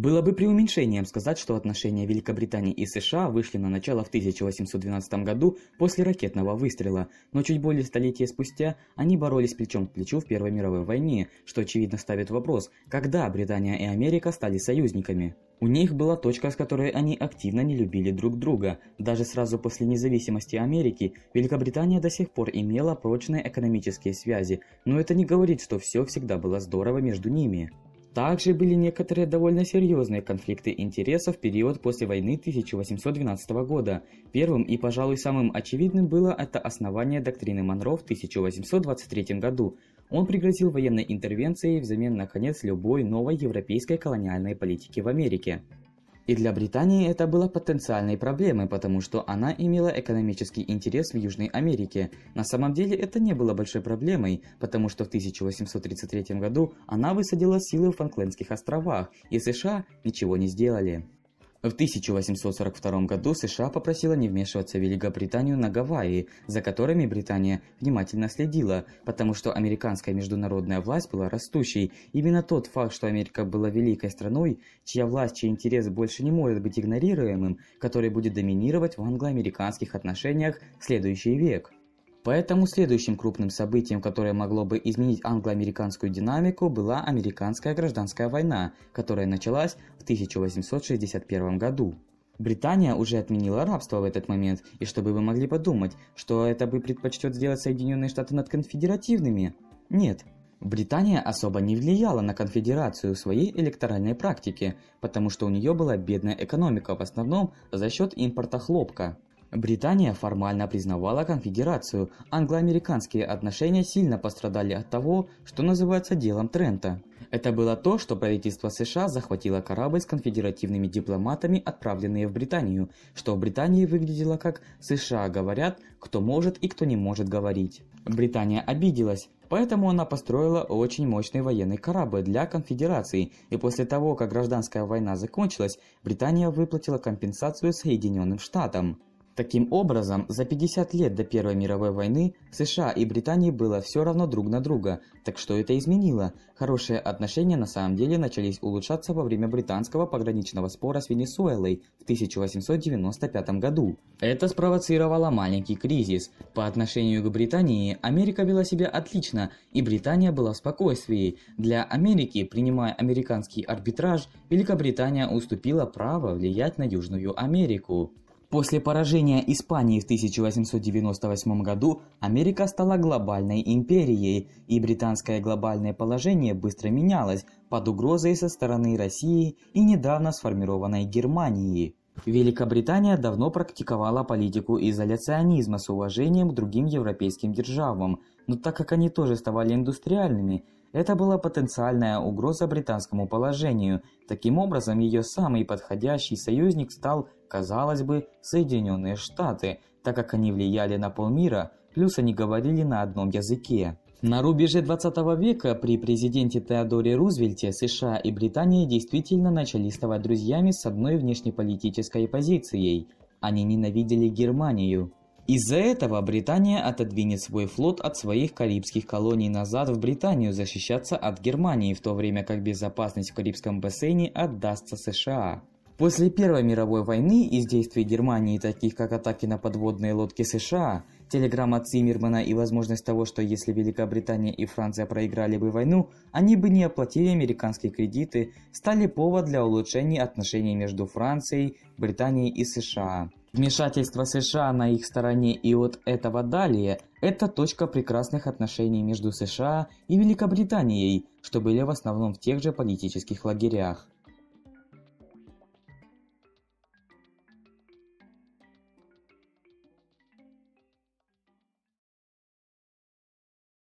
Было бы преуменьшением сказать, что отношения Великобритании и США вышли на начало в 1812 году после ракетного выстрела, но чуть более столетия спустя они боролись плечом к плечу в Первой мировой войне, что очевидно ставит вопрос, когда Британия и Америка стали союзниками. У них была точка, с которой они активно не любили друг друга. Даже сразу после независимости Америки Великобритания до сих пор имела прочные экономические связи, но это не говорит, что все всегда было здорово между ними. Также были некоторые довольно серьезные конфликты интересов в период после войны 1812 года. Первым и, пожалуй, самым очевидным было это основание доктрины Монро в 1823 году. Он пригрозил военной интервенцией взамен на конец любой новой европейской колониальной политики в Америке. И для Британии это было потенциальной проблемой, потому что она имела экономический интерес в Южной Америке. На самом деле это не было большой проблемой, потому что в 1833 году она высадила силы в Фанклендских островах, и США ничего не сделали. В 1842 году США попросила не вмешиваться в Великобританию на Гавайи, за которыми Британия внимательно следила, потому что американская международная власть была растущей. Именно тот факт, что Америка была великой страной, чья власть, чей интерес больше не может быть игнорируемым, который будет доминировать в англо-американских отношениях в следующий век – Поэтому следующим крупным событием, которое могло бы изменить англо-американскую динамику, была американская гражданская война, которая началась в 1861 году. Британия уже отменила рабство в этот момент, и чтобы вы могли подумать, что это бы предпочтет сделать Соединенные Штаты над конфедеративными? Нет. Британия особо не влияла на конфедерацию в своей электоральной практике, потому что у нее была бедная экономика в основном за счет импорта хлопка. Британия формально признавала конфедерацию, англо-американские отношения сильно пострадали от того, что называется делом Трента. Это было то, что правительство США захватило корабль с конфедеративными дипломатами, отправленные в Британию, что в Британии выглядело как «США говорят, кто может и кто не может говорить». Британия обиделась, Поэтому она построила очень мощный военный корабль для конфедерации, и после того, как гражданская война закончилась, Британия выплатила компенсацию Соединенным Штатам. Таким образом, за 50 лет до Первой мировой войны США и Британии было все равно друг на друга. Так что это изменило? Хорошие отношения на самом деле начались улучшаться во время британского пограничного спора с Венесуэлой в 1895 году. Это спровоцировало маленький кризис. По отношению к Британии Америка вела себя отлично, и Британия была в спокойствии. Для Америки, принимая американский арбитраж, Великобритания уступила право влиять на Южную Америку. После поражения Испании в 1898 году Америка стала глобальной империей, и британское глобальное положение быстро менялось под угрозой со стороны России и недавно сформированной Германии. Великобритания давно практиковала политику изоляционизма с уважением к другим европейским державам, но так как они тоже ставали индустриальными, это была потенциальная угроза британскому положению. Таким образом, ее самый подходящий союзник стал казалось бы, Соединенные Штаты, так как они влияли на полмира, плюс они говорили на одном языке. На рубеже 20 века при президенте Теодоре Рузвельте США и Британия действительно начали ставать друзьями с одной внешнеполитической позицией. Они ненавидели Германию. Из-за этого Британия отодвинет свой флот от своих карибских колоний назад в Британию защищаться от Германии, в то время как безопасность в Карибском бассейне отдастся США. После Первой мировой войны из действий Германии, таких как атаки на подводные лодки США, телеграмма Циммермана и возможность того, что если Великобритания и Франция проиграли бы войну, они бы не оплатили американские кредиты, стали повод для улучшения отношений между Францией, Британией и США. Вмешательство США на их стороне и от этого далее – это точка прекрасных отношений между США и Великобританией, что были в основном в тех же политических лагерях.